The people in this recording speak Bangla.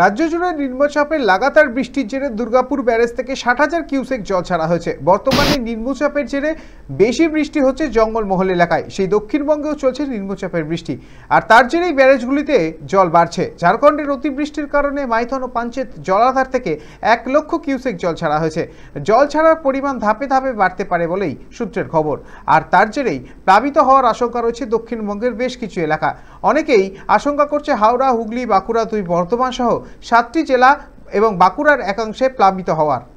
রাজ্য জুড়ে নিম্নচাপের লাগাতার বৃষ্টির জেরে দুর্গাপুর ব্যারেজ থেকে ষাট হাজার কিউসেক জল ছাড়া হয়েছে বর্তমানে নিম্নচাপের জেরে বেশি বৃষ্টি হচ্ছে জঙ্গলমহল এলাকায় সেই দক্ষিণবঙ্গেও চলছে নিম্নচাপের বৃষ্টি আর তার জেরেই ব্যারেজগুলিতে জল বাড়ছে ঝাড়খণ্ডের অতিবৃষ্টির কারণে মাইথন ও পাঞ্চেত জলাধার থেকে এক লক্ষ কিউসেক জল ছাড়া হয়েছে জল ছাড়ার পরিমাণ ধাপে ধাপে বাড়তে পারে বলেই সূত্রের খবর আর তার জেরেই প্লাবিত হওয়ার আশঙ্কা রয়েছে দক্ষিণবঙ্গের বেশ কিছু এলাকা অনেকেই আশঙ্কা করছে হাওড়া হুগলি বাঁকুড়া দুই বর্ধমান সহ সাতটি জেলা এবং বাঁকুড়ার একাংশে প্লাবিত হওয়ার